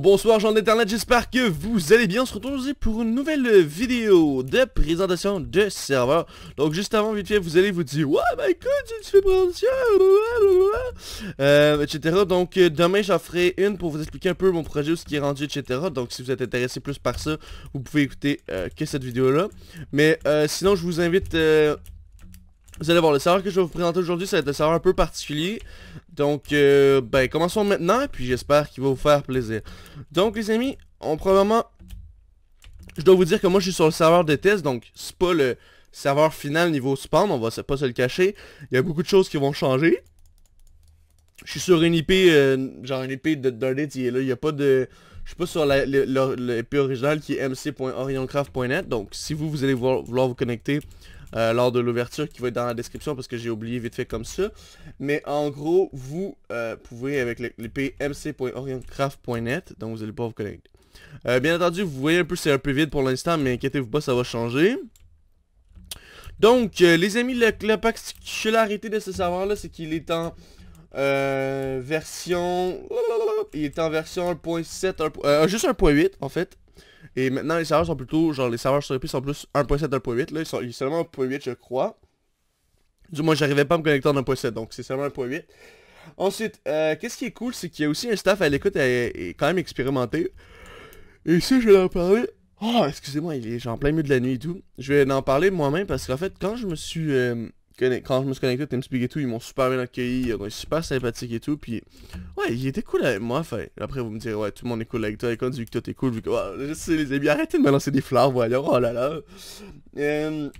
bonsoir Jean d'internet, j'espère que vous allez bien, on se retrouve aujourd'hui pour une nouvelle vidéo de présentation de serveur Donc juste avant vite fait vous allez vous dire Ouais bah écoute je fais présentation euh, etc Donc euh, demain j'en ferai une pour vous expliquer un peu mon projet, ce qui est rendu etc Donc si vous êtes intéressé plus par ça vous pouvez écouter euh, que cette vidéo là Mais euh, sinon je vous invite vous allez voir, le serveur que je vais vous présenter aujourd'hui, ça va être un serveur un peu particulier. Donc, euh, ben, commençons maintenant, puis j'espère qu'il va vous faire plaisir. Donc, les amis, on probablement... Je dois vous dire que moi, je suis sur le serveur de test, donc c'est pas le serveur final niveau spawn, on va pas se le cacher. Il y a beaucoup de choses qui vont changer. Je suis sur une IP, euh, genre une IP de il y a pas de... Je suis pas sur l'IP originale qui est mc.orioncraft.net, donc si vous, vous allez vouloir vous connecter euh, lors de l'ouverture qui va être dans la description parce que j'ai oublié vite fait comme ça. Mais en gros, vous euh, pouvez avec les mc.orientcraft.net donc vous allez pouvoir vous connecter. Euh, bien entendu, vous voyez un peu, c'est un peu vide pour l'instant, mais inquiétez-vous pas, ça va changer. Donc, les amis, la, particularité de ce serveur-là, c'est qu'il est en... version il est en version 1.7 juste 1.8 en fait et maintenant, les serveurs sont plutôt, genre, les serveurs sur EP sont plus 1.7, 1.8. Là, ils sont, ils sont seulement 1.8, je crois. Du moins, j'arrivais pas à me connecter en 1.7, donc c'est seulement 1.8. Ensuite, euh, qu'est-ce qui est cool, c'est qu'il y a aussi un staff à l'écoute et, quand même expérimenté. Et ça, je vais en parler. Oh, excusez-moi, il est genre en plein milieu de la nuit et tout. Je vais en parler moi-même parce qu'en fait, quand je me suis... Euh, quand je me suis connecté à Team Speak et tout, ils m'ont super bien accueilli, ils ont été super sympathiques et tout, puis ouais, ils étaient cool avec moi, enfin, après vous me direz, ouais, tout le monde est cool avec toi, et quand tu que toi t'es cool, vu que, je sais les amis, arrêtez de me lancer des fleurs, voyons, oh là là. Euh,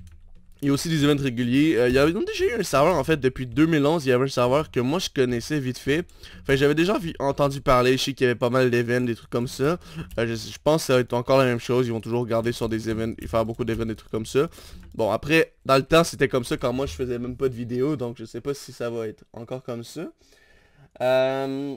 il y a aussi des événements réguliers. Euh, il y avait déjà eu un serveur en fait depuis 2011. Il y avait un serveur que moi je connaissais vite fait. Enfin j'avais déjà entendu parler. Je sais qu'il y avait pas mal d'événements, des trucs comme ça. je, pense que ça va être encore la même chose. Ils vont toujours garder sur des événements et faire beaucoup d'événements, des trucs comme ça. Bon après, dans le temps c'était comme ça quand moi je faisais même pas de vidéos. Donc je sais pas si ça va être encore comme ça. Euh,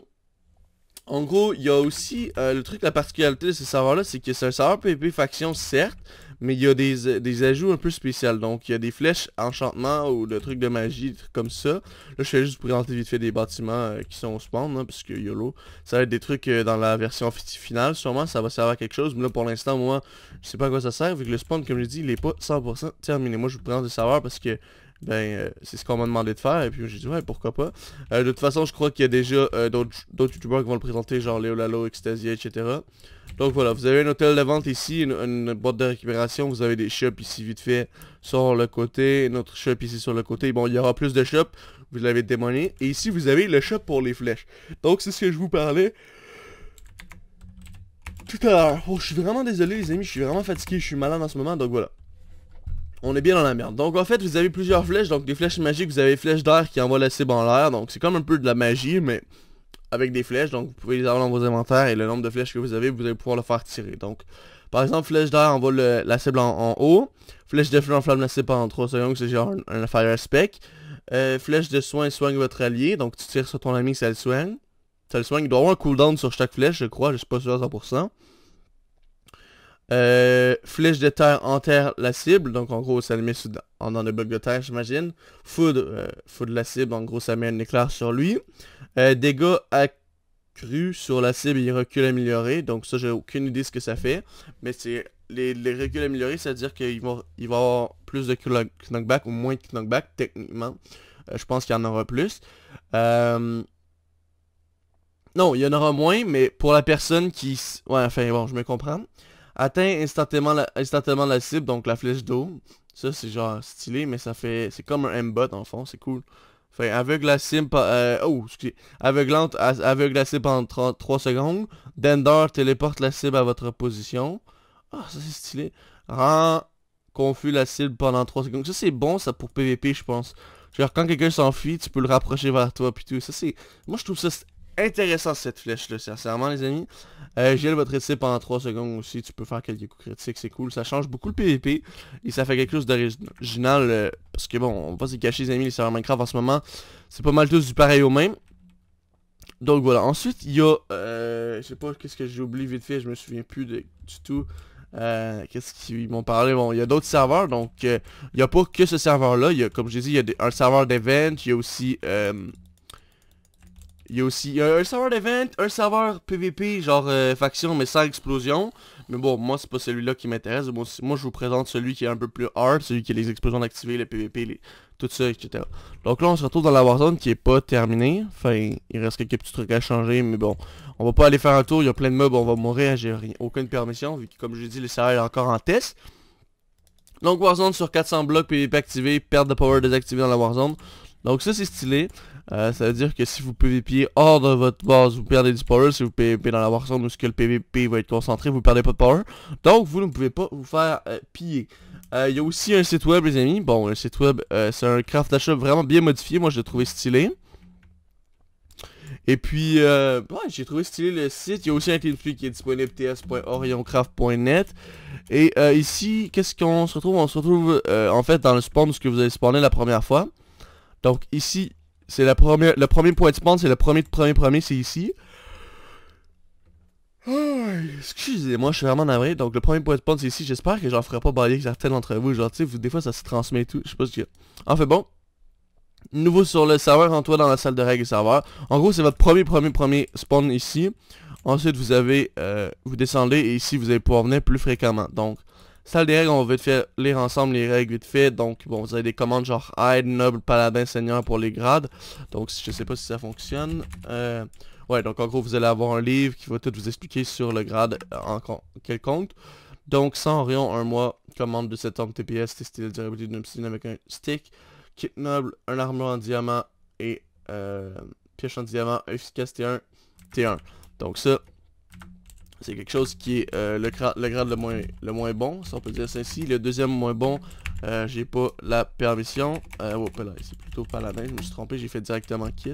en gros, il y a aussi euh, le truc, la particularité de ce serveur-là, c'est que c'est un serveur PvP faction, certes, mais il y a des, ajouts un peu spéciaux. Donc, il y a des flèches enchantement ou des trucs de magie, des trucs comme ça. Là, je vais juste vous présenter vite fait des bâtiments euh, qui sont au spawn, hein, parce que YOLO. Ça va être des trucs euh, dans la version finale, sûrement. Ça va servir à quelque chose. Mais là, pour l'instant, moi, je sais pas à quoi ça sert. Vu que le spawn, comme je dis, il est pas 100% terminé. Moi, je vous présente le serveur parce que ben euh, c'est ce qu'on m'a demandé de faire et puis j'ai dit ouais pourquoi pas. Euh, de toute façon je crois qu'il y a déjà euh, d'autres youtubeurs qui vont le présenter genre Léo Lalo, Extasia, etc. Donc voilà, vous avez un hôtel de vente ici, une, une boîte de récupération, vous avez des shops ici vite fait sur le côté, notre shop ici sur le côté. Bon, il y aura plus de shops, vous l'avez démonné. Et ici, vous avez le shop pour les flèches. Donc c'est ce que je vous parlais tout à l'heure. Oh, je suis vraiment désolé les amis, je suis vraiment fatigué, je suis malade en ce moment, donc voilà on est bien dans la merde. Donc en fait, vous avez plusieurs flèches, donc des flèches magiques, vous avez flèche flèches d'air qui envoie la cible en l'air, donc c'est comme un peu de la magie, mais avec des flèches, donc vous pouvez les avoir dans vos inventaires, et le nombre de flèches que vous avez, vous allez pouvoir le faire tirer. Donc, par exemple, flèche d'air envoie la cible en, haut, flèche de feu enflamme la cible en 3 secondes, c'est genre un, fire spec, euh, flèche de soin soigne votre allié, donc tu tires sur ton ami, ça le soigne, ça le soigne, il doit avoir un cooldown sur chaque flèche, je crois, je suis pas sûr à 100%. Euh, flèche de terre enterre la cible, donc en gros ça le met en, dans le de terre j'imagine. Food euh, la cible, en gros ça met un éclair sur lui. Euh, dégâts accrus sur la cible et recul amélioré, donc ça j'ai aucune idée ce que ça fait. Mais c'est les, reculs améliorés, c'est-à-dire qu'il va, y avoir plus de knockback ou moins de knockback techniquement. Euh, je pense qu'il y en aura plus. Euh, non, il y en aura moins, mais pour la personne qui... Ouais, enfin bon, je me comprends. Atteint instantanément la, la cible, donc la flèche d'eau. Ça, c'est genre stylé, mais ça fait... C'est comme un M-bot, en fond, c'est cool. Fait aveugle la cible... Euh, oh, excusez. Aveuglante, aveugle la cible pendant 3 secondes. Dender téléporte la cible à votre position. Ah, ça, c'est stylé. Rend confus la cible pendant 3 secondes. Ça, c'est bon, ça, pour PVP, je pense. Genre, quand quelqu'un s'enfuit, tu peux le rapprocher vers toi, puis tout. Ça, c'est... Moi, je trouve ça intéressant cette flèche-là, sincèrement, les amis. Euh, le va pendant 3 secondes aussi. Tu peux faire quelques coups critiques, c'est cool. Ça change beaucoup le PvP. Et ça fait quelque chose d'original. Euh, parce que bon, on va se cacher, les amis, les serveurs Minecraft en ce moment. C'est pas mal tous du pareil au même. Donc voilà. Ensuite, il y a... Euh, je sais pas qu'est-ce que j'ai oublié vite fait. Je me souviens plus de, du tout. Euh, Qu'est-ce qu'ils m'ont parlé Bon, il y a d'autres serveurs, donc euh, il euh, n'y a pas que ce serveur-là. Comme je dit, il y a un serveur d'event, il y a aussi euh, il y a aussi euh, un serveur d'event, un serveur PVP, genre euh, faction, mais sans explosion. Mais bon, moi, c'est pas celui-là qui m'intéresse. moi, je vous présente celui qui est un peu plus hard, celui qui a les explosions activées, le PVP, tout ça, etc. Donc là, on se retrouve dans la Warzone qui est pas terminée. Enfin, il reste quelques petits trucs à changer, mais bon. On va pas aller faire un tour, il y a plein de mobs, on va mourir, j'ai aucune permission, vu que, comme je l'ai dit, le serveur est encore en test. Donc Warzone sur 400 blocs, PVP activé, perte de power désactivée dans la Warzone. Donc ça, c'est stylé. Euh, ça veut dire que si vous pouvez PVP hors de votre base, vous perdez du power. Si vous PVP dans la Warzone où que le PVP va être concentré, vous perdez pas de power. Donc vous ne pouvez pas vous faire euh, piller. Euh, il y a aussi un site web les amis. Bon, un site web, c'est un craft shop vraiment bien modifié. Moi je l'ai trouvé stylé. Et puis, euh, ouais, j'ai trouvé stylé le site. Il y a aussi un Teamspeak qui est disponible, ts.orioncraft.net. Et ici, qu'est-ce qu'on se retrouve On se retrouve en fait dans le spawn où vous avez spawné la première fois. Donc ici, c'est le premier, le premier point de spawn, c'est le premier, premier, premier, c'est ici. Excusez-moi, je suis vraiment navré. Donc, le premier point de spawn, c'est ici. J'espère que j'en ferai pas balayer certains d'entre vous. Genre, tu sais, des fois, ça se transmet et tout. Je sais pas ce qu'il y a. Enfin, bon. Nouveau sur le serveur, en toi dans la salle de règles serveur. En gros, c'est votre premier, premier, premier spawn ici. Ensuite, vous avez, euh, vous descendez et ici, vous allez pouvoir venir plus fréquemment. Donc, Salle des règles, on va vite fait lire ensemble les règles vite fait. Donc, bon, vous avez des commandes genre aide, noble, paladin, seigneur pour les grades. Donc, je sais pas si ça fonctionne. Euh, ouais, donc en gros, vous allez avoir un livre qui va tout vous expliquer sur le grade euh, en quelconque. Donc, 100 rien, un mois, commande de septembre, TPS, testé la durabilité d'une piscine avec un stick, kit noble, un armoire en diamant et euh, pioche en diamant, t 1, T1. Donc ça, c'est quelque chose qui est euh, le, grade le moins, le moins bon, si on peut dire ça ainsi. Le deuxième moins bon, euh, j'ai pas la permission. Euh, oh, là, c'est plutôt paladin, je me suis trompé, j'ai fait directement kit.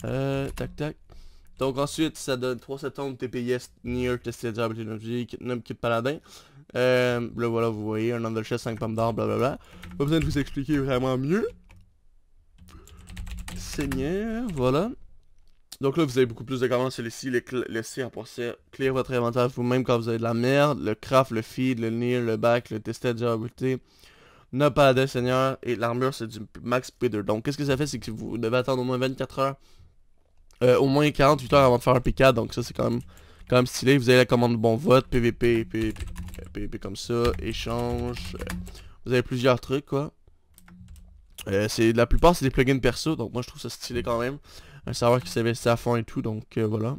tac, tac. Donc ensuite, ça donne 3 TPS Near Tested Ability Kit Paladin. Euh, le voilà, vous voyez, un chest, 5 pommes d'or, blablabla. Pas besoin de vous expliquer vraiment mieux. Seigneur, voilà. Donc là, vous avez beaucoup plus de commandes celui les si, les, laisser passer. Clear votre inventaire vous-même quand vous avez de la merde. Le craft, le feed, le near, le back, le tested, durabilité. Ne pas de seigneur. Et l'armure, c'est du max speeder. Donc qu'est-ce que ça fait, c'est que vous devez attendre au moins 24 heures. Euh, au moins 48 heures avant de faire un p Donc ça, c'est quand même, quand même stylé. Vous avez la commande bon vote, PVP, PVP, PVP comme ça, échange. Euh, vous avez plusieurs trucs, quoi. Euh, c'est la plupart c'est des plugins perso donc moi je trouve ça stylé quand même un euh, serveur qui s'investit à fond et tout, donc euh, voilà.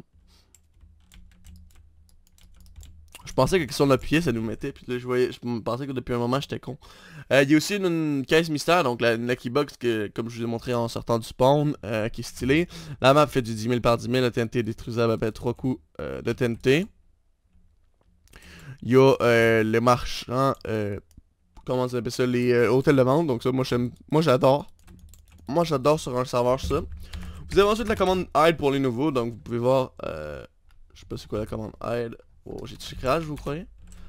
Je pensais que si on appuyait, ça nous mettait, puis là, je voyais, pensais que depuis un moment, j'étais con. Euh, il y a aussi une, caisse mystère, donc la, Lucky Box, que, comme je vous ai montré en sortant du spawn, qui est stylée. La map fait du 10 000 par 10 000, la TNT est détruisable après 3 coups de TNT. Il y a les marchands, comment on s'appelle ça, les hôtels de vente, donc ça, moi j'aime, moi j'adore. Moi j'adore sur un serveur ça. Vous avez ensuite la commande hide pour les nouveaux, donc vous pouvez voir, euh, je sais pas c'est quoi la commande hide. Oh, j'ai-tu crash, vous croyez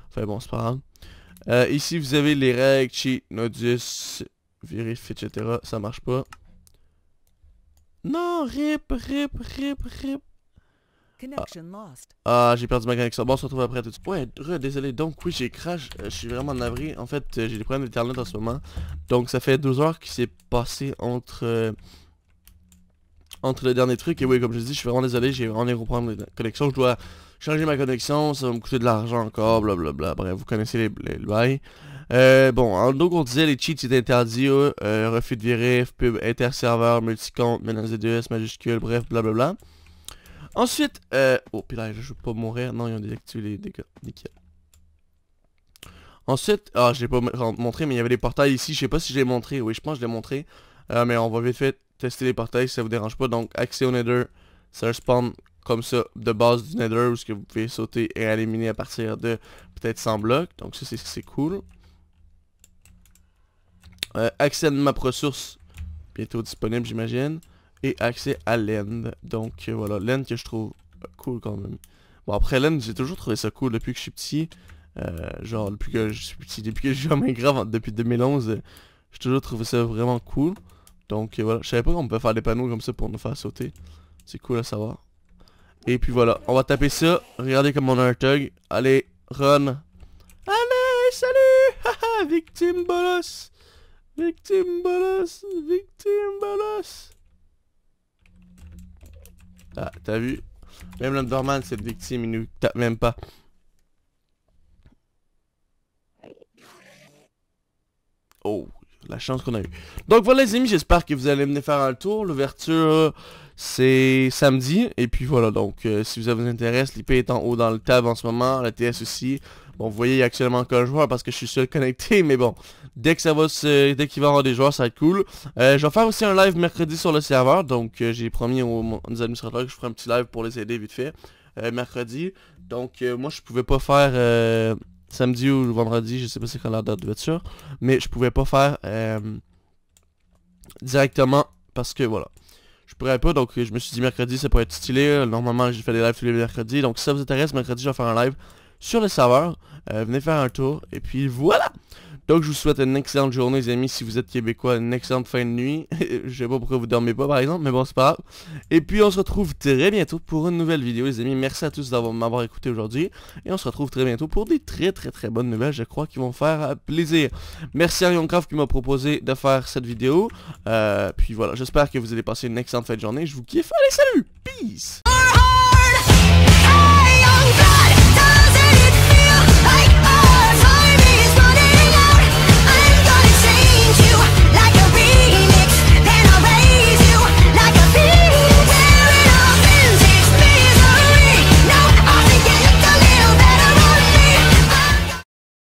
Enfin bon, c'est pas grave. Euh, ici, vous avez les règles, cheat, nodus, vérif, etc. Ça marche pas. Non, rip, rip, rip, rip. Ah, ah j'ai perdu ma connexion. Bon, on se retrouve après tout de suite. Ouais, désolé. Donc, oui, j'ai crash. Euh, je suis vraiment navré. En fait, j'ai des problèmes d'internet en ce moment. Donc, ça fait deux heures qui s'est passé entre entre le dernier trucs, Et oui, comme je dis, je suis vraiment désolé, j'ai vraiment les reprendre les connexions. Je dois changer ma connexion, ça va me coûter de l'argent encore, blablabla. Bref, vous connaissez les, les, Euh, bon, donc on disait les cheats étaient interdit, euh, euh, refus de virer, pub inter-serveur, multicompte, menace de s majuscule, bref, blablabla. Ensuite, euh, oh puis là je veux pas mourir, non ils ont désactivé les dégâts, nickel. Ensuite, ah je l'ai pas montré mais il y avait des portails ici, je sais pas si je l'ai montré, oui je pense que je l'ai montré, euh, mais on va vite fait tester les portails si ça vous dérange pas. Donc, accès au Nether, c'est un comme ça de base du Nether où ce que vous pouvez sauter et aller miner à partir de peut-être 100 blocs. Donc ça c'est cool. Euh, accès à map ressource bientôt disponible j'imagine. Et accès à l'end. Donc euh, voilà, l'end que je trouve cool quand même. Bon après l'end, j'ai toujours trouvé ça cool depuis que je suis petit. Euh, genre depuis que je suis petit, depuis que je joue à Minecraft depuis 2011, j'ai toujours trouvé ça vraiment cool. Donc euh, voilà, je savais pas qu'on peut faire des panneaux comme ça pour nous faire sauter. C'est cool à savoir. Et puis voilà, on va taper ça. Regardez comme on a un tug. Allez, run. Allez, salut Haha, victime boloss. Victime boloss. Victime boloss. Ah, t'as vu Même l'Underman, cette victime, il nous tape même pas. Oh, la chance qu'on a eu. Donc voilà les amis, j'espère que vous allez venir faire un tour. L'ouverture, c'est samedi. Et puis voilà, donc euh, si vous vous intéresse, l'IP est en haut dans le tab en ce moment, la TS aussi. Bon, vous voyez, il y a actuellement qu'un joueur parce que je suis seul connecté, mais bon, dès que ça va se... dès qu'il va y avoir des joueurs, ça va être cool. Euh, je vais faire aussi un live mercredi sur le serveur, donc euh, j'ai promis aux, aux, administrateurs que je ferai un petit live pour les aider vite fait, mercredi. Donc moi, je pouvais pas faire samedi ou vendredi, je sais pas c'est quand la date de être mais je pouvais pas faire euh, directement parce que voilà. Je pourrais pas, donc je me suis dit mercredi ça pourrait être stylé. Normalement j'ai fait des lives tous les mercredis. Donc si ça vous intéresse, mercredi je vais faire un live sur le serveur. Euh, venez faire un tour. Et puis voilà! Donc je vous souhaite une excellente journée les amis, si vous êtes québécois, une excellente fin de nuit. je sais pas pourquoi vous dormez pas par exemple, mais bon c'est pas grave. Et puis on se retrouve très bientôt pour une nouvelle vidéo les amis. Merci à tous d'avoir m'avoir écouté aujourd'hui. Et on se retrouve très bientôt pour des très très très bonnes nouvelles, je crois, qu'ils vont faire euh, plaisir. Merci à Yoncraft qui m'a proposé de faire cette vidéo. Euh, puis voilà, j'espère que vous allez passer une excellente fin de journée. Je vous kiffe. Allez salut, peace